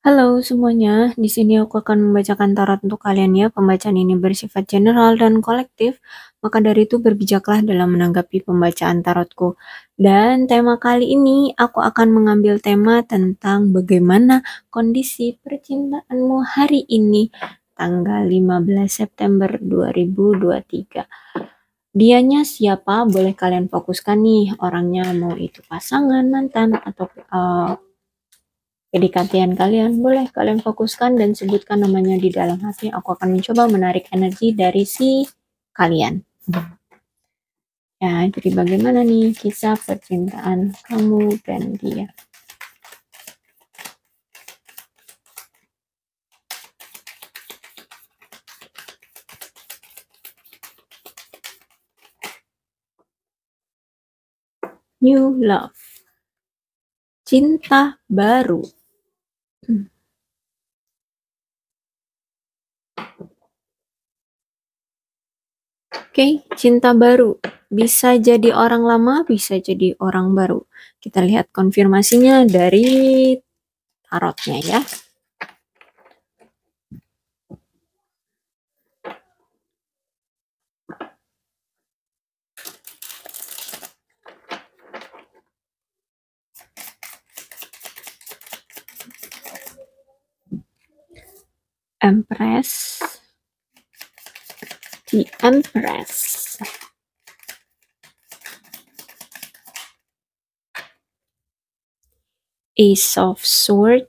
Halo semuanya, di sini aku akan membacakan tarot untuk kalian ya. Pembacaan ini bersifat general dan kolektif, maka dari itu berbijaklah dalam menanggapi pembacaan tarotku. Dan tema kali ini aku akan mengambil tema tentang bagaimana kondisi percintaanmu hari ini tanggal 15 September 2023 dianya siapa boleh kalian fokuskan nih orangnya mau itu pasangan mantan atau uh, jadi kalian boleh kalian fokuskan dan sebutkan namanya di dalam hati. Aku akan mencoba menarik energi dari si kalian. Ya, jadi bagaimana nih kisah percintaan kamu dan dia? New love, cinta baru. Oke, hmm. Oke, cinta baru. Bisa jadi orang lama, bisa jadi orang baru. Kita lihat konfirmasinya dari tarotnya ya. Empress. The Empress. Ace of Swords.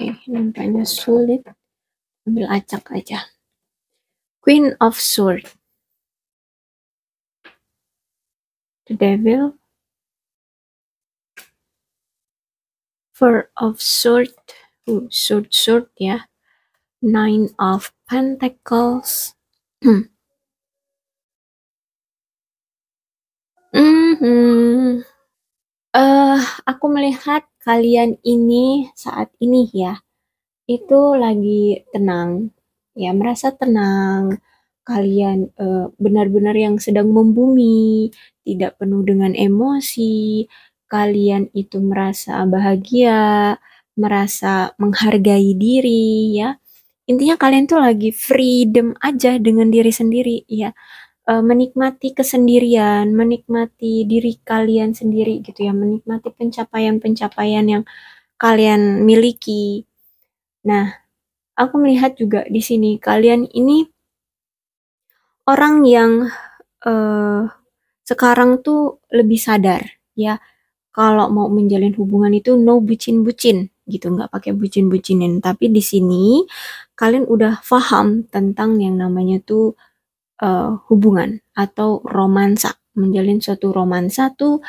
Oke, nampaknya sulit. Ambil acak aja. Queen of Sword. The Devil. Four of Sword. Uh, sword, sword ya. Nine of Pentacles. Hmm. Mm -hmm. Uh, aku melihat kalian ini saat ini ya itu lagi tenang ya merasa tenang kalian benar eh, benar-benar yang sedang membumi tidak penuh dengan emosi kalian itu merasa bahagia merasa menghargai diri ya intinya kalian tuh lagi freedom aja dengan diri sendiri ya uh, menikmati kesendirian, menikmati diri kalian sendiri gitu ya, menikmati pencapaian-pencapaian yang kalian miliki. Nah, aku melihat juga di sini kalian ini orang yang uh, sekarang tuh lebih sadar ya kalau mau menjalin hubungan itu no bucin-bucin gitu nggak pakai bucin-bucinin tapi di sini kalian udah paham tentang yang namanya tuh uh, hubungan atau romansa. Menjalin suatu romansa tuh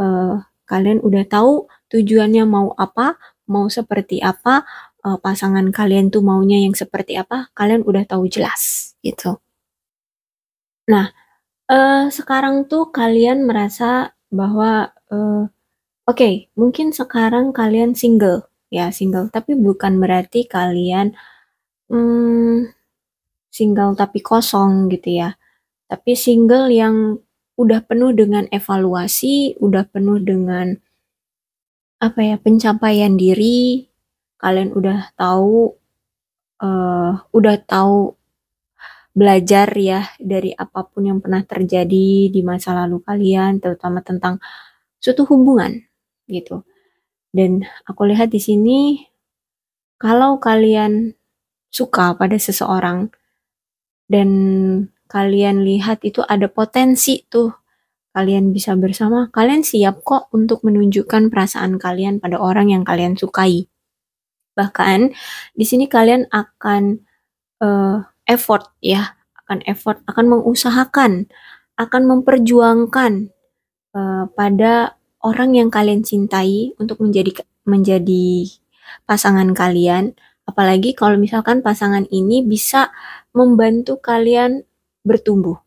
uh, kalian udah tahu tujuannya mau apa, mau seperti apa, uh, pasangan kalian tuh maunya yang seperti apa, kalian udah tahu jelas gitu. Nah, uh, sekarang tuh kalian merasa bahwa uh, oke, okay, mungkin sekarang kalian single ya, single, tapi bukan berarti kalian hmm, single tapi kosong gitu ya. Tapi single yang udah penuh dengan evaluasi, udah penuh dengan apa ya pencapaian diri. Kalian udah tahu, uh, udah tahu belajar ya dari apapun yang pernah terjadi di masa lalu kalian, terutama tentang suatu hubungan gitu. Dan aku lihat di sini kalau kalian suka pada seseorang, dan kalian lihat itu ada potensi tuh kalian bisa bersama, kalian siap kok untuk menunjukkan perasaan kalian pada orang yang kalian sukai. Bahkan di sini kalian akan uh, effort ya, akan effort, akan mengusahakan, akan memperjuangkan uh, pada orang yang kalian cintai untuk menjadi menjadi pasangan kalian. Apalagi kalau misalkan pasangan ini bisa membantu kalian bertumbuh.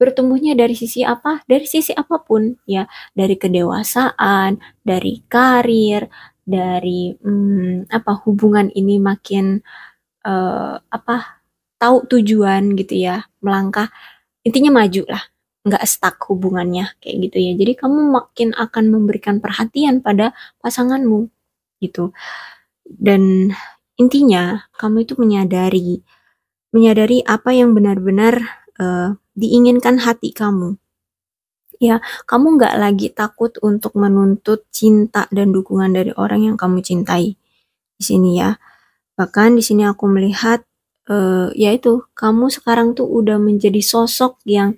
Bertumbuhnya dari sisi apa? Dari sisi apapun ya, dari kedewasaan, dari karir, dari hmm, apa hubungan ini makin uh, apa tahu tujuan gitu ya, melangkah. Intinya maju lah, nggak stuck hubungannya kayak gitu ya. Jadi kamu makin akan memberikan perhatian pada pasanganmu gitu. Dan intinya kamu itu menyadari menyadari apa yang benar-benar uh, diinginkan hati kamu. Ya, kamu nggak lagi takut untuk menuntut cinta dan dukungan dari orang yang kamu cintai. Di sini ya, bahkan di sini aku melihat, uh, eh, yaitu kamu sekarang tuh udah menjadi sosok yang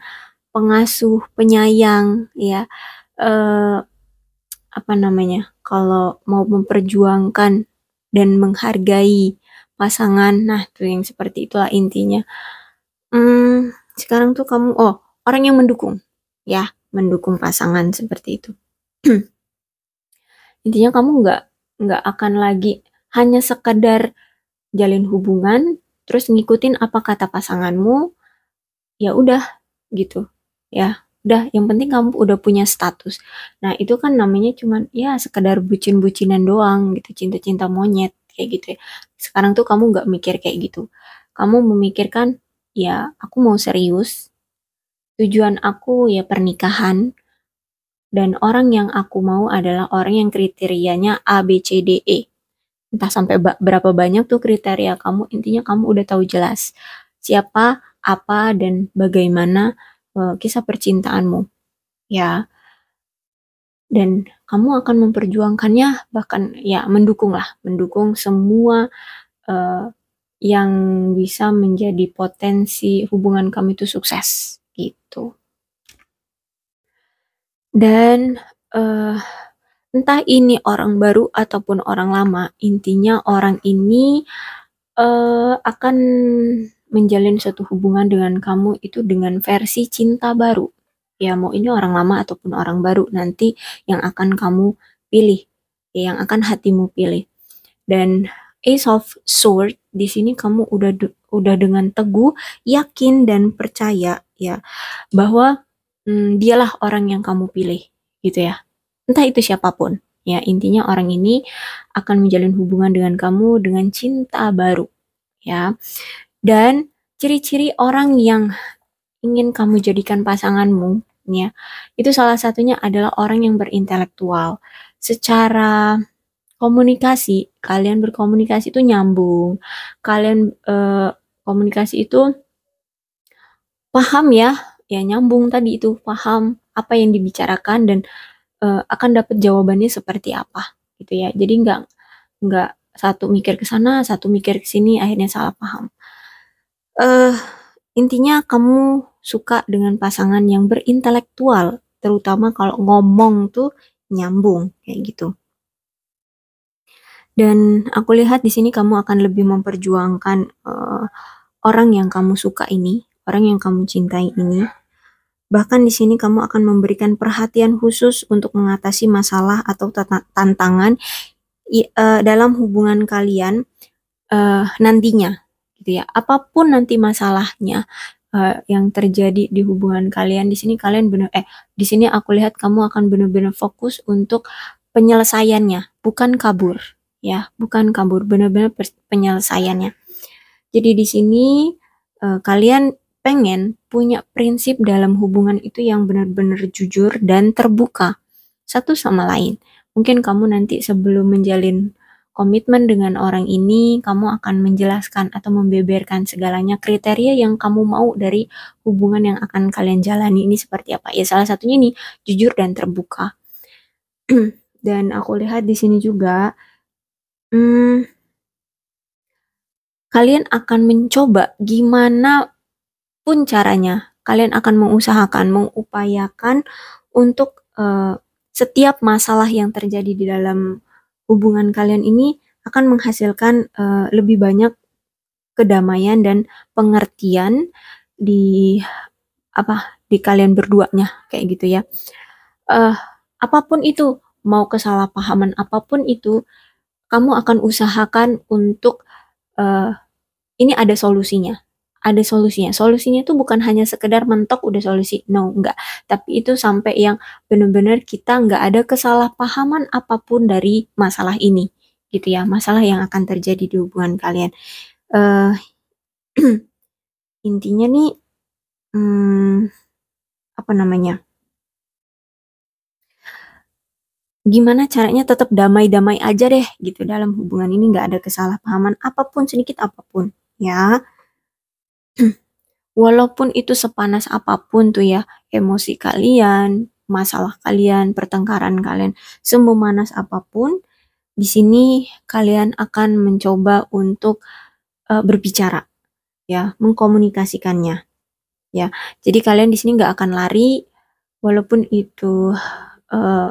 pengasuh, penyayang, ya, uh, apa namanya, kalau mau memperjuangkan dan menghargai pasangan. Nah, tuh yang seperti itulah intinya. Hmm, sekarang tuh kamu oh, orang yang mendukung. Ya, mendukung pasangan seperti itu. intinya kamu nggak nggak akan lagi hanya sekedar jalin hubungan terus ngikutin apa kata pasanganmu ya udah gitu ya udah yang penting kamu udah punya status nah itu kan namanya cuman ya sekedar bucin-bucinan doang gitu cinta-cinta monyet kayak gitu ya. Sekarang tuh kamu gak mikir kayak gitu. Kamu memikirkan ya aku mau serius. Tujuan aku ya pernikahan dan orang yang aku mau adalah orang yang kriterianya A B C D E. Entah sampai berapa banyak tuh kriteria kamu, intinya kamu udah tahu jelas siapa, apa dan bagaimana uh, kisah percintaanmu. Ya, dan kamu akan memperjuangkannya bahkan ya mendukung lah mendukung semua uh, yang bisa menjadi potensi hubungan kamu itu sukses gitu dan uh, entah ini orang baru ataupun orang lama intinya orang ini uh, akan menjalin suatu hubungan dengan kamu itu dengan versi cinta baru ya mau ini orang lama ataupun orang baru nanti yang akan kamu pilih, ya, yang akan hatimu pilih. Dan Ace of Sword di sini kamu udah udah dengan teguh yakin dan percaya ya bahwa hmm, dialah orang yang kamu pilih gitu ya. Entah itu siapapun. Ya, intinya orang ini akan menjalin hubungan dengan kamu dengan cinta baru ya. Dan ciri-ciri orang yang ingin kamu jadikan pasanganmu, ya, itu salah satunya adalah orang yang berintelektual. Secara komunikasi, kalian berkomunikasi itu nyambung, kalian eh, komunikasi itu paham ya, ya nyambung tadi itu paham apa yang dibicarakan dan eh, akan dapat jawabannya seperti apa, gitu ya. Jadi nggak nggak satu mikir ke sana, satu mikir ke sini, akhirnya salah paham. uh, Intinya kamu suka dengan pasangan yang berintelektual, terutama kalau ngomong tuh nyambung kayak gitu. Dan aku lihat di sini kamu akan lebih memperjuangkan uh, orang yang kamu suka ini, orang yang kamu cintai ini. Bahkan di sini kamu akan memberikan perhatian khusus untuk mengatasi masalah atau tantangan eh, dalam hubungan kalian uh, nantinya gitu ya. Apapun nanti masalahnya uh, yang terjadi di hubungan kalian di sini kalian benar eh di sini aku lihat kamu akan benar-benar fokus untuk penyelesaiannya, bukan kabur ya, bukan kabur, benar-benar penyelesaiannya. Jadi di sini uh, kalian pengen punya prinsip dalam hubungan itu yang benar-benar jujur dan terbuka satu sama lain. Mungkin kamu nanti sebelum menjalin komitmen dengan orang ini, kamu akan menjelaskan atau membeberkan segalanya kriteria yang kamu mau dari hubungan yang akan kalian jalani ini seperti apa. Ya salah satunya ini jujur dan terbuka. dan aku lihat di sini juga hmm, kalian akan mencoba gimana pun caranya. Kalian akan mengusahakan, mengupayakan untuk uh, setiap masalah yang terjadi di dalam hubungan kalian ini akan menghasilkan uh, lebih banyak kedamaian dan pengertian di apa di kalian berduanya kayak gitu ya. Uh, apapun itu mau kesalahpahaman apapun itu kamu akan usahakan untuk uh, ini ada solusinya ada solusinya. Solusinya itu bukan hanya sekedar mentok udah solusi, no, enggak. Tapi itu sampai yang benar-benar kita enggak ada kesalahpahaman apapun dari masalah ini, gitu ya. Masalah yang akan terjadi di hubungan kalian. Uh, intinya nih, hmm, apa namanya? gimana caranya tetap damai-damai aja deh gitu dalam hubungan ini nggak ada kesalahpahaman apapun sedikit apapun ya walaupun itu sepanas apapun tuh ya, emosi kalian, masalah kalian, pertengkaran kalian, manas apapun, di sini kalian akan mencoba untuk uh, berbicara, ya, mengkomunikasikannya, ya. Jadi kalian di sini nggak akan lari, walaupun itu uh,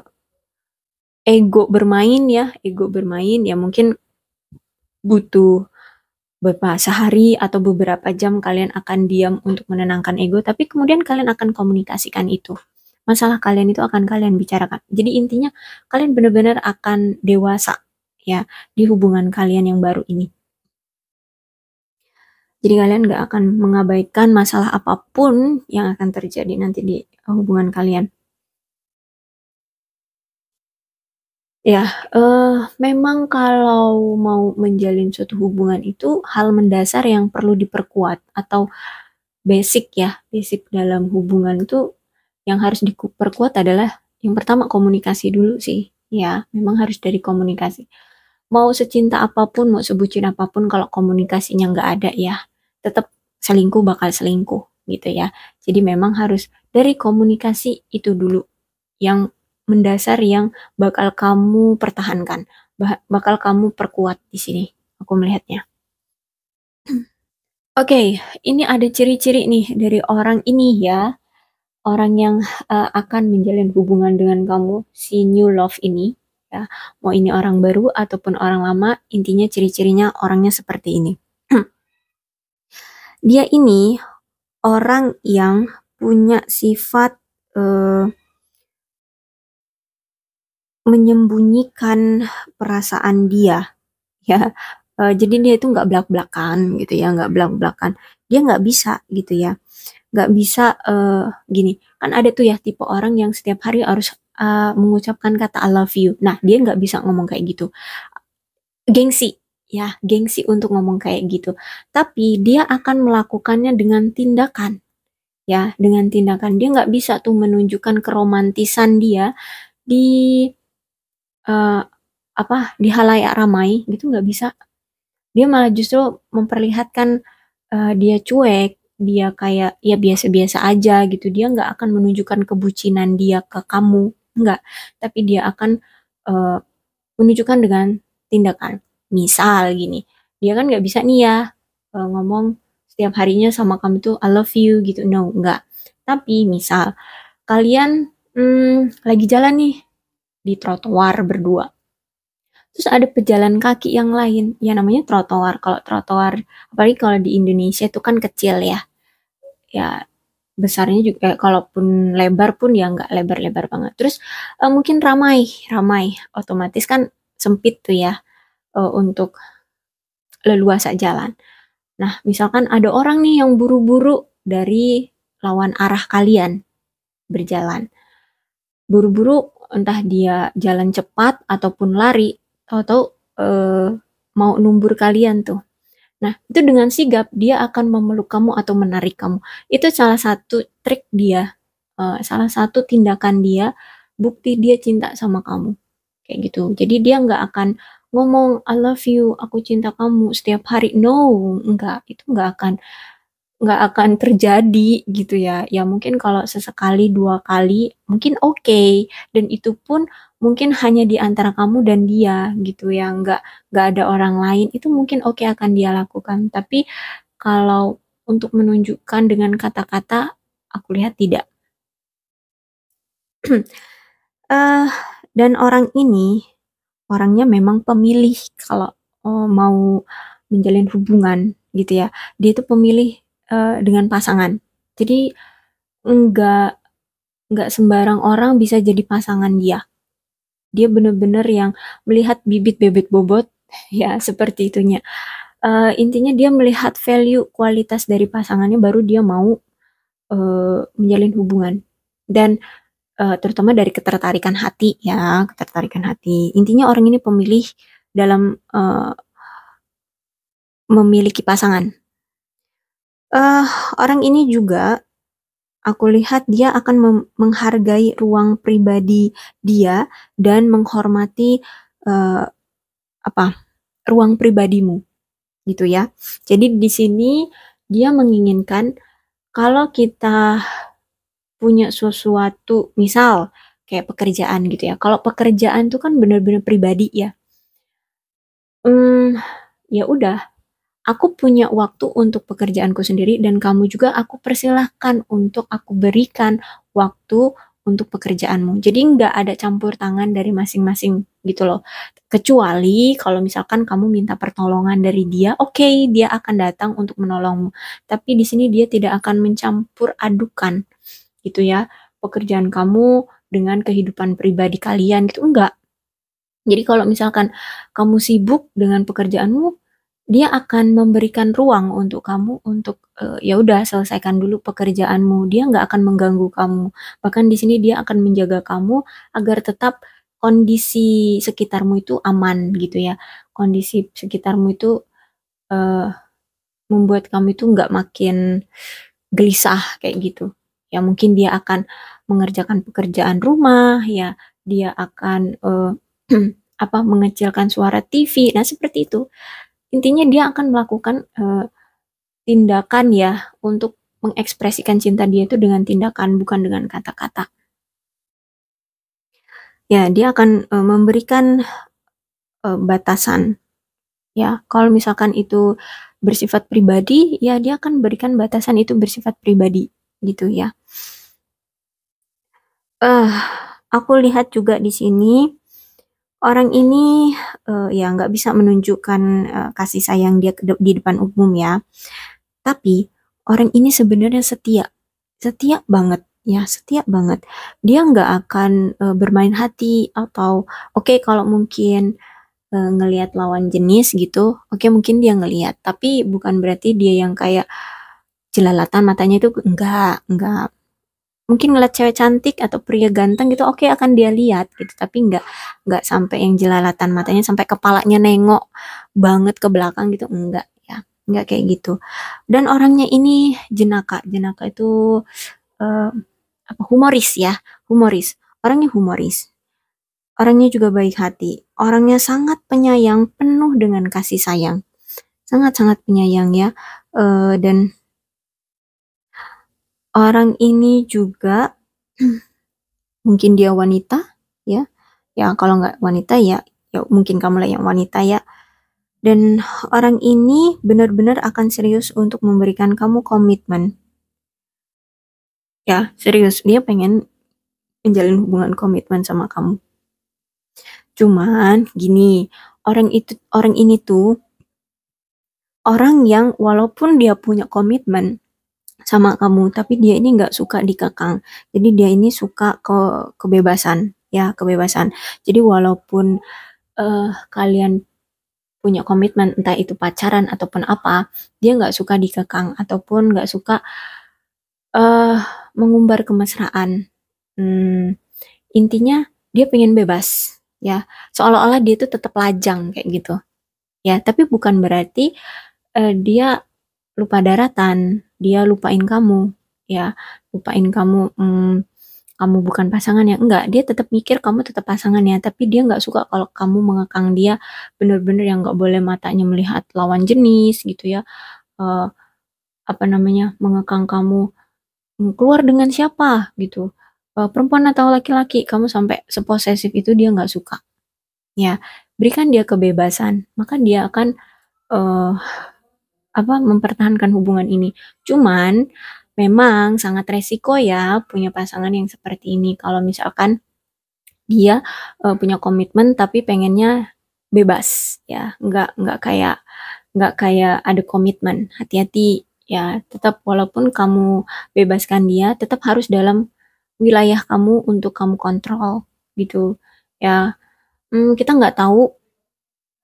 ego bermain ya, ego bermain ya mungkin butuh beberapa sehari atau beberapa jam kalian akan diam untuk menenangkan ego, tapi kemudian kalian akan komunikasikan itu. Masalah kalian itu akan kalian bicarakan. Jadi intinya kalian benar-benar akan dewasa ya di hubungan kalian yang baru ini. Jadi kalian gak akan mengabaikan masalah apapun yang akan terjadi nanti di eh, hubungan kalian. Ya, uh, memang kalau mau menjalin suatu hubungan itu hal mendasar yang perlu diperkuat atau basic ya, basic dalam hubungan itu yang harus diperkuat adalah yang pertama komunikasi dulu sih, ya memang harus dari komunikasi. Mau secinta apapun mau sebucin apapun kalau komunikasinya nggak ada ya, tetap selingkuh bakal selingkuh gitu ya. Jadi memang harus dari komunikasi itu dulu yang mendasar yang bakal kamu pertahankan, bakal kamu perkuat di sini. Aku melihatnya. Oke, okay, ini ada ciri-ciri nih dari orang ini ya. Orang yang uh, akan menjalin hubungan dengan kamu, si new love ini. ya Mau ini orang baru ataupun orang lama, intinya ciri-cirinya orangnya seperti ini. Dia ini orang yang punya sifat uh, Menyembunyikan perasaan dia, ya. e, jadi dia itu nggak belak belakan gitu ya, nggak blak-blakan. Dia nggak bisa gitu ya, nggak bisa, e, gini, kan ada tuh ya tipe orang yang setiap hari harus, e, mengucapkan kata "I love you". Nah, dia nggak bisa ngomong kayak gitu. Gengsi, ya, gengsi untuk ngomong kayak gitu. Tapi dia akan melakukannya dengan tindakan, ya, dengan tindakan. Dia nggak bisa tuh menunjukkan keromantisan dia di uh, apa, di halayak ramai gitu nggak bisa. Dia malah justru memperlihatkan, uh, dia cuek, dia kayak ya biasa-biasa aja gitu, dia nggak akan menunjukkan kebucinan dia ke kamu, nggak tapi dia akan, uh, menunjukkan dengan tindakan. Misal gini, dia kan nggak bisa nih ya, uh, ngomong setiap harinya sama kamu tuh, "I love you" gitu, no, nggak. Tapi misal kalian, hmm, lagi jalan nih di trotoar berdua. Terus ada pejalan kaki yang lain, ya namanya trotoar. Kalau trotoar, apalagi kalau di Indonesia itu kan kecil ya. Ya besarnya juga, eh, kalaupun lebar pun ya nggak lebar-lebar banget. Terus eh, mungkin ramai, ramai. Otomatis kan sempit tuh ya eh, untuk leluasa jalan. Nah, misalkan ada orang nih yang buru-buru dari lawan arah kalian berjalan. Buru-buru entah dia jalan cepat ataupun lari atau eh, mau numbur kalian tuh. Nah, itu dengan sigap dia akan memeluk kamu atau menarik kamu. Itu salah satu trik dia, eh, salah satu tindakan dia, bukti dia cinta sama kamu. Kayak gitu. Jadi dia nggak akan ngomong I love you, aku cinta kamu setiap hari. No, enggak. Itu nggak akan nggak akan terjadi gitu ya. Ya mungkin kalau sesekali dua kali mungkin oke okay. dan itu pun mungkin hanya di antara kamu dan dia gitu ya. Nggak nggak ada orang lain itu mungkin oke okay akan dia lakukan. Tapi kalau untuk menunjukkan dengan kata-kata aku lihat tidak. uh, dan orang ini orangnya memang pemilih kalau oh, mau menjalin hubungan gitu ya. Dia itu pemilih Eh, dengan pasangan. Jadi enggak enggak sembarang orang bisa jadi pasangan dia. Dia benar-benar yang melihat bibit bebek bobot ya seperti itunya. Uh, intinya dia melihat value kualitas dari pasangannya baru dia mau uh, menjalin hubungan dan uh, terutama dari ketertarikan hati ya ketertarikan hati intinya orang ini pemilih dalam uh, memiliki pasangan uh, orang ini juga, aku lihat dia akan menghargai ruang pribadi dia dan menghormati, uh, apa, ruang pribadimu, gitu ya. Jadi di sini dia menginginkan kalau kita punya sesuatu, misal kayak pekerjaan gitu ya, kalau pekerjaan itu kan benar-benar pribadi ya. Hmm ya udah. Aku punya waktu untuk pekerjaanku sendiri dan kamu juga aku persilahkan untuk aku berikan waktu untuk pekerjaanmu. Jadi nggak ada campur tangan dari masing-masing gitu loh. Kecuali kalau misalkan kamu minta pertolongan dari dia, oke okay, dia akan datang untuk menolongmu. Tapi di sini dia tidak akan mencampur adukan gitu ya pekerjaan kamu dengan kehidupan pribadi kalian gitu enggak. Jadi kalau misalkan kamu sibuk dengan pekerjaanmu, dia akan memberikan ruang untuk kamu untuk e, ya udah selesaikan dulu pekerjaanmu. Dia nggak akan mengganggu kamu. Bahkan di sini dia akan menjaga kamu agar tetap kondisi sekitarmu itu aman gitu ya. Kondisi sekitarmu itu e, membuat kamu itu nggak makin gelisah kayak gitu. Ya mungkin dia akan mengerjakan pekerjaan rumah, ya dia akan e, apa mengecilkan suara TV. Nah seperti itu intinya dia akan melakukan uh, tindakan ya untuk mengekspresikan cinta dia itu dengan tindakan bukan dengan kata-kata. Ya, dia akan uh, memberikan uh, batasan. Ya, kalau misalkan itu bersifat pribadi, ya dia akan berikan batasan itu bersifat pribadi gitu ya. Eh, uh, aku lihat juga di sini Orang ini, uh, ya nggak bisa menunjukkan, uh, kasih sayang dia di depan umum ya. Tapi, orang ini sebenarnya setia, setia banget ya, setia banget. Dia nggak akan, uh, bermain hati atau oke kalau mungkin, uh, ngelihat lawan jenis gitu, oke mungkin dia ngelihat, tapi bukan berarti dia yang kayak jelalatan matanya itu enggak enggak mungkin ngeliat cewek cantik atau pria ganteng gitu oke okay, akan dia lihat gitu tapi nggak nggak sampai yang jelalatan matanya sampai kepalanya nengok banget ke belakang gitu enggak ya enggak kayak gitu dan orangnya ini jenaka jenaka itu uh, apa humoris ya humoris orangnya humoris orangnya juga baik hati orangnya sangat penyayang penuh dengan kasih sayang sangat sangat penyayang ya uh, dan orang ini juga mungkin dia wanita ya ya kalau nggak wanita ya ya mungkin kamu lah yang wanita ya dan orang ini benar-benar akan serius untuk memberikan kamu komitmen ya serius dia pengen menjalin hubungan komitmen sama kamu cuman gini orang itu orang ini tuh orang yang walaupun dia punya komitmen sama kamu, tapi dia ini nggak suka dikekang. Jadi dia ini suka ke kebebasan, ya kebebasan. Jadi walaupun uh, kalian punya komitmen entah itu pacaran ataupun apa, dia nggak suka dikekang ataupun nggak suka uh, mengumbar kemesraan. Hmm, intinya dia pengen bebas, ya. Seolah-olah dia itu tetap lajang kayak gitu, ya. Tapi bukan berarti uh, dia lupa daratan, dia lupain kamu, ya lupain kamu, hmm, kamu bukan pasangan yang enggak, dia tetap mikir kamu tetap pasangan ya tapi dia enggak suka kalau kamu mengekang dia benar-benar yang nggak boleh matanya melihat lawan jenis gitu ya, uh, apa namanya mengekang kamu hmm, keluar dengan siapa gitu, uh, perempuan atau laki-laki, kamu sampai seposesif itu dia enggak suka, ya berikan dia kebebasan, maka dia akan uh, apa mempertahankan hubungan ini. Cuman memang sangat resiko ya punya pasangan yang seperti ini kalau misalkan dia uh, punya komitmen tapi pengennya bebas ya, nggak nggak kayak nggak kayak ada komitmen. Hati-hati ya, tetap walaupun kamu bebaskan dia tetap harus dalam wilayah kamu untuk kamu kontrol gitu ya. Hmm, kita nggak tahu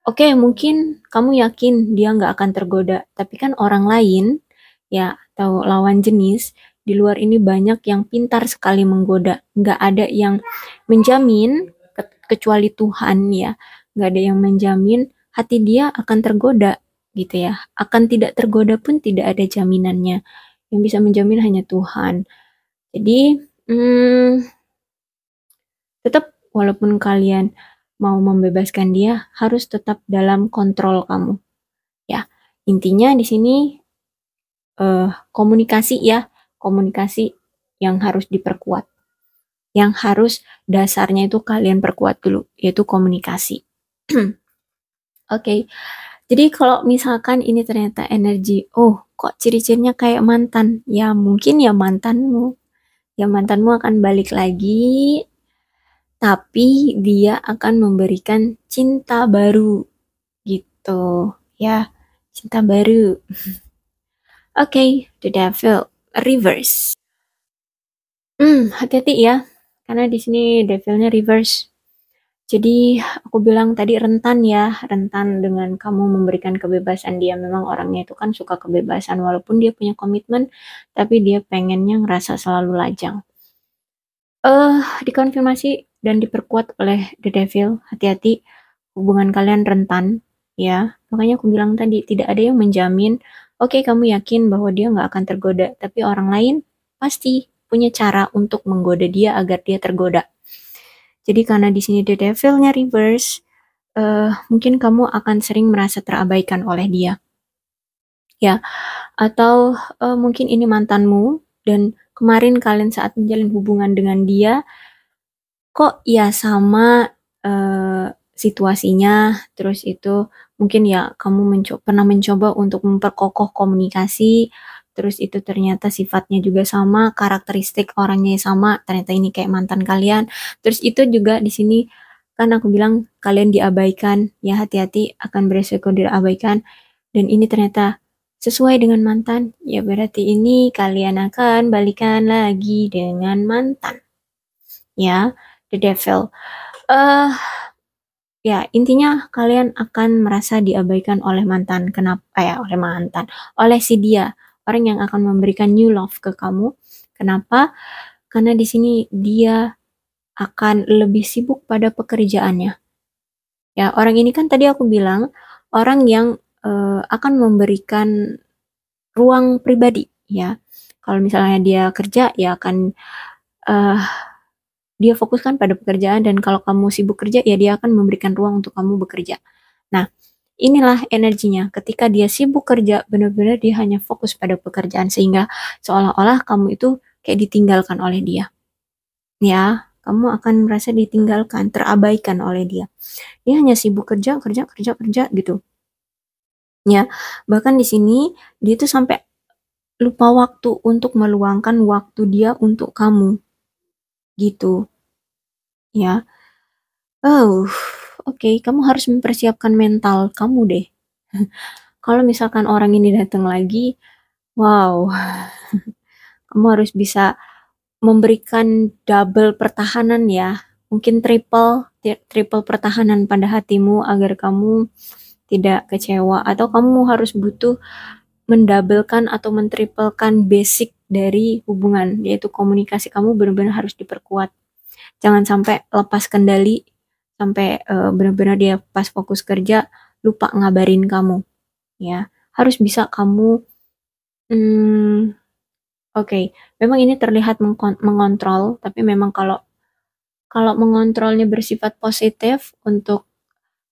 Oke, mungkin kamu yakin dia nggak akan tergoda, tapi kan orang lain, ya, atau lawan jenis di luar ini banyak yang pintar sekali menggoda. Nggak ada yang menjamin, ke kecuali Tuhan ya, nggak ada yang menjamin hati dia akan tergoda, gitu ya. Akan tidak tergoda pun tidak ada jaminannya. Yang bisa menjamin hanya Tuhan. Jadi, hmm, tetap walaupun kalian mau membebaskan dia harus tetap dalam kontrol kamu. Ya, intinya di sini eh, komunikasi ya, komunikasi yang harus diperkuat. Yang harus dasarnya itu kalian perkuat dulu, yaitu komunikasi. Oke. Okay. Jadi kalau misalkan ini ternyata energi, oh kok ciri-cirinya kayak mantan? Ya mungkin ya mantanmu. Ya mantanmu akan balik lagi tapi dia akan memberikan cinta baru gitu ya cinta baru oke okay, the devil reverse hmm hati-hati ya karena di sini devilnya reverse jadi aku bilang tadi rentan ya, rentan dengan kamu memberikan kebebasan dia. Memang orangnya itu kan suka kebebasan walaupun dia punya komitmen, tapi dia pengennya ngerasa selalu lajang. Eh, uh, dikonfirmasi dan diperkuat oleh the devil. Hati-hati, hubungan kalian rentan, ya. Makanya aku bilang tadi, tidak ada yang menjamin, oke okay, kamu yakin bahwa dia nggak akan tergoda, tapi orang lain pasti punya cara untuk menggoda dia agar dia tergoda. Jadi karena di sini the Devil-nya reverse, uh, mungkin kamu akan sering merasa terabaikan oleh dia. Ya, atau uh, mungkin ini mantanmu dan kemarin kalian saat menjalin hubungan dengan dia, Kok ya sama, uh, situasinya, terus itu mungkin ya kamu mencoba, pernah mencoba untuk memperkokoh komunikasi, terus itu ternyata sifatnya juga sama, karakteristik orangnya sama, ternyata ini kayak mantan kalian. Terus itu juga di sini, kan aku bilang kalian diabaikan, ya hati-hati akan beresiko diabaikan, dan ini ternyata sesuai dengan mantan, ya berarti ini kalian akan balikan lagi dengan mantan, ya. The Devil. Uh, ya intinya kalian akan merasa diabaikan oleh mantan. Kenapa? Eh, ya oleh mantan, oleh si dia orang yang akan memberikan new love ke kamu. Kenapa? Karena di sini dia akan lebih sibuk pada pekerjaannya. Ya, orang ini kan tadi aku bilang orang yang uh, akan memberikan ruang pribadi ya. Kalau misalnya dia kerja ya akan uh, dia fokuskan pada pekerjaan dan kalau kamu sibuk kerja ya dia akan memberikan ruang untuk kamu bekerja. Nah, inilah energinya. Ketika dia sibuk kerja, benar-benar dia hanya fokus pada pekerjaan sehingga seolah-olah kamu itu kayak ditinggalkan oleh dia. Ya, kamu akan merasa ditinggalkan, terabaikan oleh dia. Dia hanya sibuk kerja, kerja, kerja, kerja gitu. Ya, bahkan di sini dia itu sampai lupa waktu untuk meluangkan waktu dia untuk kamu gitu. Ya. Oh, oke, okay, kamu harus mempersiapkan mental kamu deh. Kalau misalkan orang ini datang lagi, wow. kamu harus bisa memberikan double pertahanan ya. Mungkin triple triple pertahanan pada hatimu agar kamu tidak kecewa atau kamu harus butuh mendobelkan atau mentriplekan basic dari hubungan yaitu komunikasi kamu benar-benar harus diperkuat jangan sampai lepas kendali sampai uh, benar-benar dia pas fokus kerja lupa ngabarin kamu ya harus bisa kamu hmm, oke okay. memang ini terlihat mengontrol tapi memang kalau kalau mengontrolnya bersifat positif untuk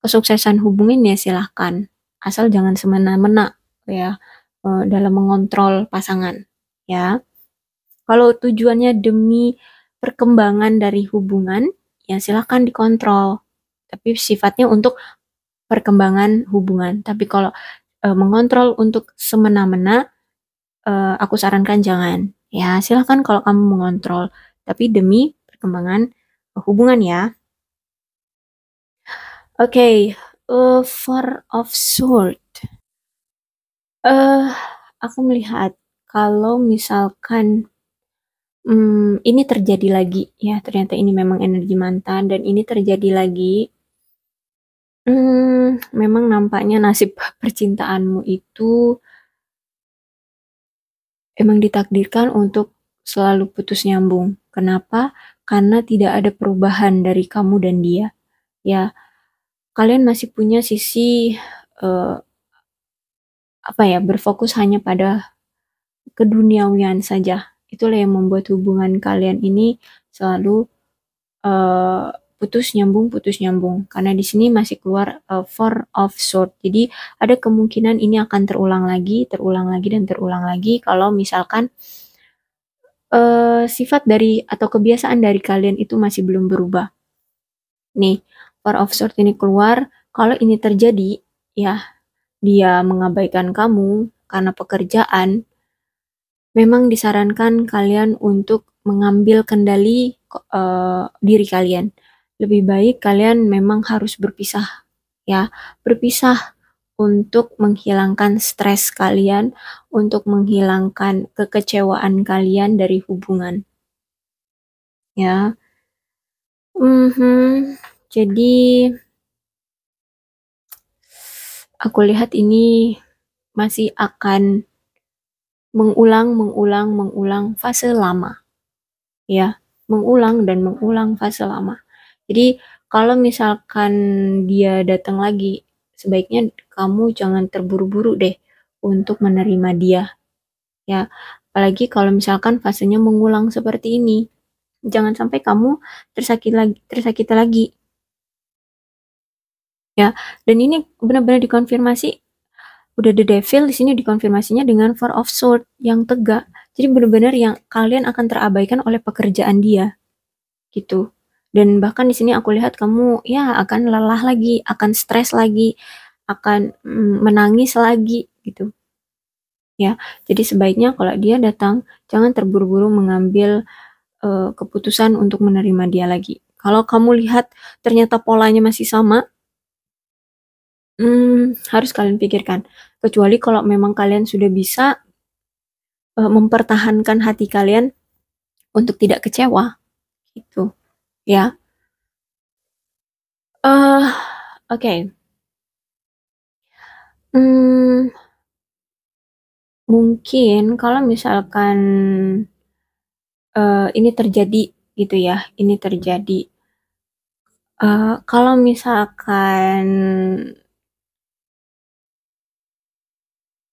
kesuksesan hubungin ya silahkan asal jangan semena-mena ya Eh, dalam mengontrol pasangan ya. Kalau tujuannya demi perkembangan dari hubungan, ya silahkan dikontrol. Tapi sifatnya untuk perkembangan hubungan. Tapi kalau e, mengontrol untuk semena-mena, e, aku sarankan jangan. Ya silahkan kalau kamu mengontrol, tapi demi perkembangan hubungan ya. Oke, okay, uh, Four of Sword. Uh, aku melihat kalau misalkan, um, ini terjadi lagi ya, ternyata ini memang energi mantan dan ini terjadi lagi um, memang nampaknya nasib percintaanmu itu emang ditakdirkan untuk selalu putus nyambung. Kenapa? Karena tidak ada perubahan dari kamu dan dia, ya. Kalian masih punya sisi, Uh, apa ya berfokus hanya pada keduniawian saja itulah yang membuat hubungan kalian ini selalu uh, putus nyambung putus nyambung karena di sini masih keluar uh, eh, four of sword jadi ada kemungkinan ini akan terulang lagi terulang lagi dan terulang lagi kalau misalkan uh, sifat dari atau kebiasaan dari kalian itu masih belum berubah nih four of sword ini keluar kalau ini terjadi ya dia mengabaikan kamu karena pekerjaan, memang disarankan kalian untuk mengambil kendali uh, diri kalian. Lebih baik kalian memang harus berpisah, ya, berpisah untuk menghilangkan stres kalian, untuk menghilangkan kekecewaan kalian dari hubungan. Ya, mm -hmm. jadi aku lihat ini masih akan mengulang, mengulang, mengulang fase lama. Ya, mengulang dan mengulang fase lama. Jadi, kalau misalkan dia datang lagi, sebaiknya kamu jangan terburu-buru deh untuk menerima dia. Ya, apalagi kalau misalkan fasenya mengulang seperti ini. Jangan sampai kamu tersakiti lagi, tersakiti lagi. Ya, dan ini benar-benar dikonfirmasi udah the devil di sini dikonfirmasinya dengan four of sword yang tegak. Jadi benar-benar yang kalian akan terabaikan oleh pekerjaan dia. Gitu. Dan bahkan di sini aku lihat kamu ya akan lelah lagi, akan stres lagi, akan mm, menangis lagi gitu. Ya, jadi sebaiknya kalau dia datang jangan terburu-buru mengambil uh, keputusan untuk menerima dia lagi. Kalau kamu lihat ternyata polanya masih sama, hmm, harus kalian pikirkan. Kecuali kalau memang kalian sudah bisa, uh, mempertahankan hati kalian untuk tidak kecewa, gitu, ya. Uh, oke. hmm, Mungkin kalau misalkan, uh, ini terjadi gitu ya, ini terjadi, uh, kalau misalkan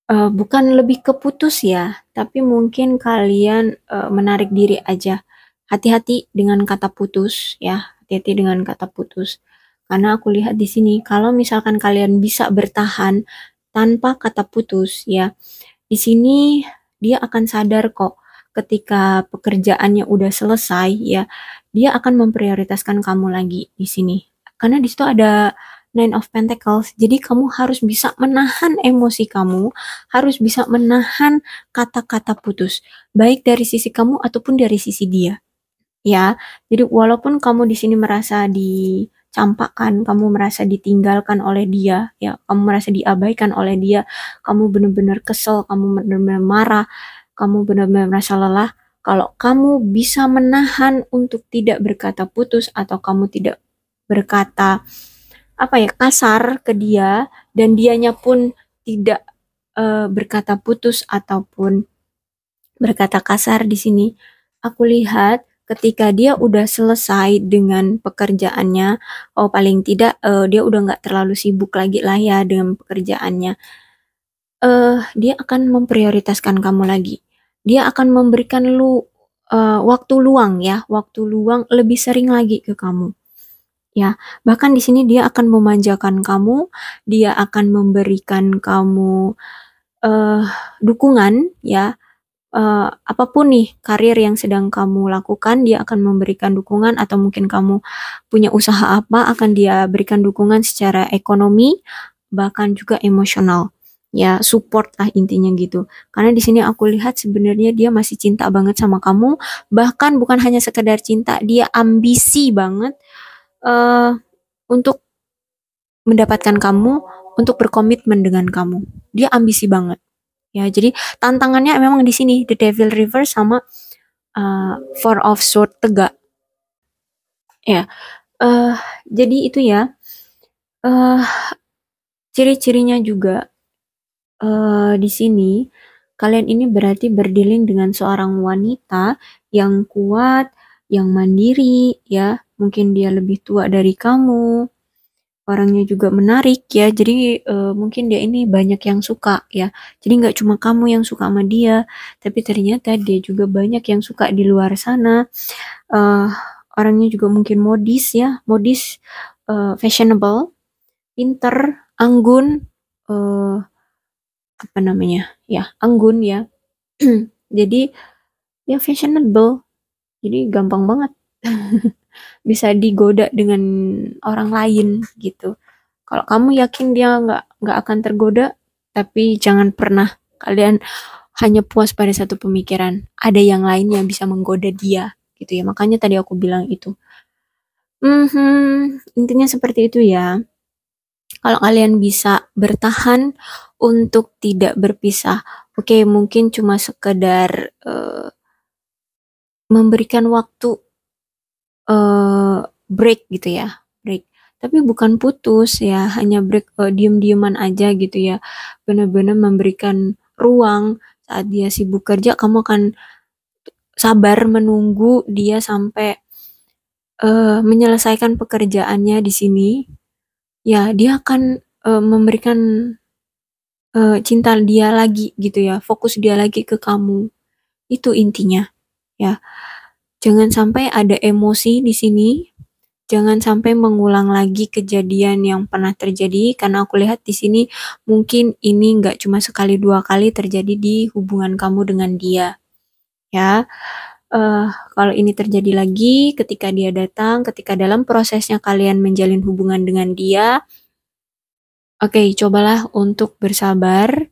uh, bukan lebih ke putus ya, tapi mungkin kalian, uh, menarik diri aja. Hati-hati dengan kata putus ya, hati-hati dengan kata putus. Karena aku lihat di sini kalau misalkan kalian bisa bertahan tanpa kata putus ya, di sini dia akan sadar kok ketika pekerjaannya udah selesai ya, dia akan memprioritaskan kamu lagi di sini. Karena di situ ada Nine of Pentacles. Jadi kamu harus bisa menahan emosi kamu, harus bisa menahan kata-kata putus, baik dari sisi kamu ataupun dari sisi dia. Ya, jadi walaupun kamu di sini merasa dicampakkan, kamu merasa ditinggalkan oleh dia, ya, kamu merasa diabaikan oleh dia, kamu benar-benar kesel, kamu benar-benar marah, kamu benar-benar merasa lelah, kalau kamu bisa menahan untuk tidak berkata putus atau kamu tidak berkata apa ya kasar ke dia dan dianya pun tidak e, berkata putus ataupun berkata kasar di sini aku lihat ketika dia udah selesai dengan pekerjaannya oh paling tidak e, dia udah nggak terlalu sibuk lagi lah ya dengan pekerjaannya eh dia akan memprioritaskan kamu lagi dia akan memberikan lu uh, waktu luang ya, waktu luang lebih sering lagi ke kamu ya. Bahkan di sini dia akan memanjakan kamu, dia akan memberikan kamu uh, dukungan ya. Uh, apapun nih karir yang sedang kamu lakukan, dia akan memberikan dukungan atau mungkin kamu punya usaha apa akan dia berikan dukungan secara ekonomi bahkan juga emosional ya support lah intinya gitu karena di sini aku lihat sebenarnya dia masih cinta banget sama kamu bahkan bukan hanya sekedar cinta dia ambisi banget uh, untuk mendapatkan kamu, untuk berkomitmen dengan kamu. Dia ambisi banget. Ya, jadi tantangannya memang di sini The Devil River sama uh, Four of Sword tegak. Ya. Uh, jadi itu ya. Uh, ciri-cirinya juga uh, di sini kalian ini berarti berdiling dengan seorang wanita yang kuat, yang mandiri ya, mungkin dia lebih tua dari kamu, orangnya juga menarik ya, jadi uh, mungkin dia ini banyak yang suka ya, jadi nggak cuma kamu yang suka sama dia, tapi ternyata dia juga banyak yang suka di luar sana, uh, orangnya juga mungkin modis ya, modis, uh, fashionable, pinter, anggun, uh, apa namanya ya, anggun ya, jadi ya fashionable, jadi gampang banget. bisa digoda dengan orang lain gitu. Kalau kamu yakin dia nggak nggak akan tergoda, tapi jangan pernah kalian hanya puas pada satu pemikiran. Ada yang lain yang bisa menggoda dia gitu ya. Makanya tadi aku bilang itu. Hmm, intinya seperti itu ya. Kalau kalian bisa bertahan untuk tidak berpisah, oke okay, mungkin cuma sekedar uh, memberikan waktu uh, break gitu ya, break. Tapi bukan putus ya, hanya break, uh, diem-dieman aja gitu ya, benar benar memberikan ruang saat dia sibuk kerja kamu akan sabar menunggu dia sampai, uh, menyelesaikan pekerjaannya di sini, ya dia akan, uh, memberikan, uh, cinta dia lagi gitu ya, fokus dia lagi ke kamu, itu intinya, ya. Jangan sampai ada emosi di sini. Jangan sampai mengulang lagi kejadian yang pernah terjadi karena aku lihat di sini mungkin ini nggak cuma sekali dua kali terjadi di hubungan kamu dengan dia. Ya, uh, kalau ini terjadi lagi ketika dia datang, ketika dalam prosesnya kalian menjalin hubungan dengan dia, oke, okay, cobalah untuk bersabar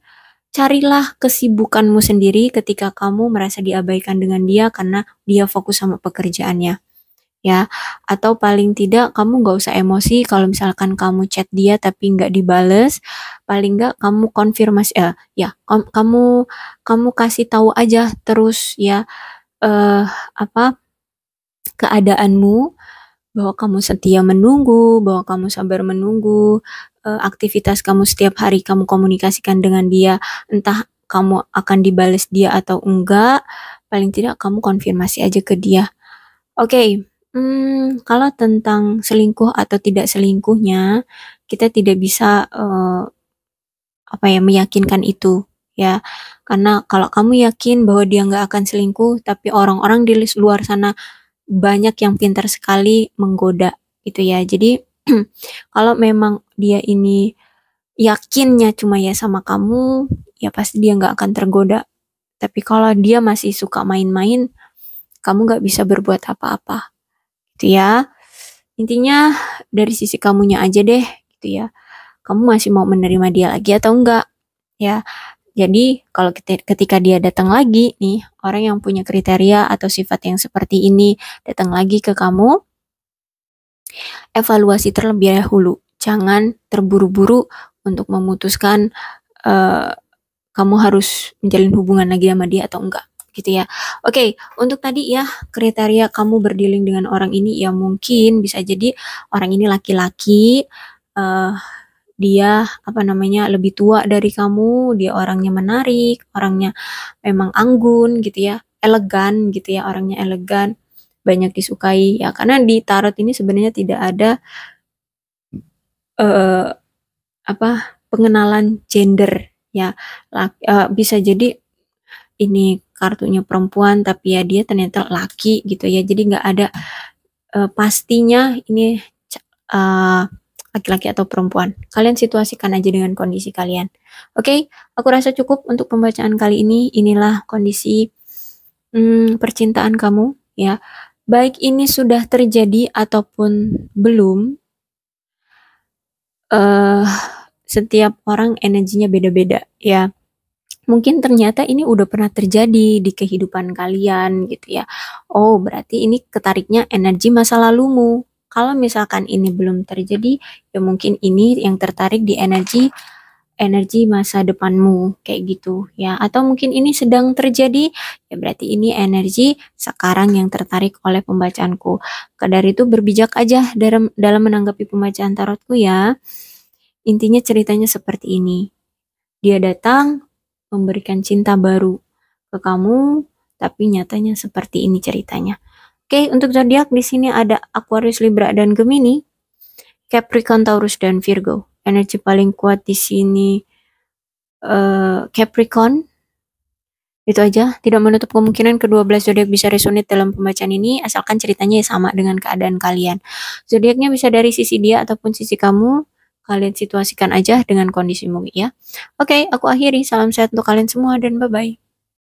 Carilah kesibukanmu sendiri ketika kamu merasa diabaikan dengan dia karena dia fokus sama pekerjaannya. Ya, atau paling tidak kamu nggak usah emosi kalau misalkan kamu chat dia tapi nggak dibales, paling nggak kamu konfirmasi, eh, ya kamu kamu kasih tahu aja terus ya eh, apa keadaanmu bahwa kamu setia menunggu, bahwa kamu sabar menunggu, uh, aktivitas kamu setiap hari kamu komunikasikan dengan dia, entah kamu akan dibales dia atau enggak, paling tidak kamu konfirmasi aja ke dia. Oke, okay, hmm, kalau tentang selingkuh atau tidak selingkuhnya, kita tidak bisa uh, apa ya meyakinkan itu ya karena kalau kamu yakin bahwa dia nggak akan selingkuh tapi orang-orang di luar sana banyak yang pintar sekali menggoda gitu ya jadi kalau memang dia ini yakinnya cuma ya sama kamu, ya pasti dia nggak akan tergoda. Tapi kalau dia masih suka main-main, kamu nggak bisa berbuat apa-apa, gitu ya. Intinya dari sisi kamunya aja deh, gitu ya. Kamu masih mau menerima dia lagi atau enggak, ya. Jadi kalau ketika dia datang lagi nih, orang yang punya kriteria atau sifat yang seperti ini datang lagi ke kamu, evaluasi terlebih dahulu. Jangan terburu-buru untuk memutuskan uh, kamu harus menjalin hubungan lagi sama dia atau enggak gitu ya. Oke, okay, untuk tadi ya kriteria kamu berdiling dengan orang ini ya mungkin bisa jadi orang ini laki-laki uh, dia apa namanya lebih tua dari kamu, dia orangnya menarik, orangnya memang anggun gitu ya, elegan gitu ya, orangnya elegan banyak disukai ya karena di tarot ini sebenarnya tidak ada uh, apa pengenalan gender ya laki, uh, eh, bisa jadi ini kartunya perempuan tapi ya dia ternyata laki gitu ya jadi nggak ada uh, pastinya ini uh, laki-laki atau perempuan. Kalian situasikan aja dengan kondisi kalian. Oke, okay? aku rasa cukup untuk pembacaan kali ini. Inilah kondisi hmm, percintaan kamu ya baik ini sudah terjadi ataupun belum, uh, setiap orang energinya beda-beda ya. Mungkin ternyata ini udah pernah terjadi di kehidupan kalian gitu ya. Oh, berarti ini ketariknya energi masa lalumu. Kalau misalkan ini belum terjadi, ya mungkin ini yang tertarik di energi energi masa depanmu kayak gitu ya atau mungkin ini sedang terjadi ya berarti ini energi sekarang yang tertarik oleh pembacaanku dari itu berbijak aja dalam dalam menanggapi pembacaan tarotku ya intinya ceritanya seperti ini dia datang memberikan cinta baru ke kamu tapi nyatanya seperti ini ceritanya oke untuk zodiak di sini ada Aquarius Libra dan Gemini Capricorn Taurus dan Virgo energi paling kuat di sini uh, Capricorn. Itu aja, tidak menutup kemungkinan kedua belas zodiak bisa resonate dalam pembacaan ini asalkan ceritanya sama dengan keadaan kalian. Zodiaknya bisa dari sisi dia ataupun sisi kamu. Kalian situasikan aja dengan kondisimu ya. Oke, okay, aku akhiri. Salam sehat untuk kalian semua dan bye-bye.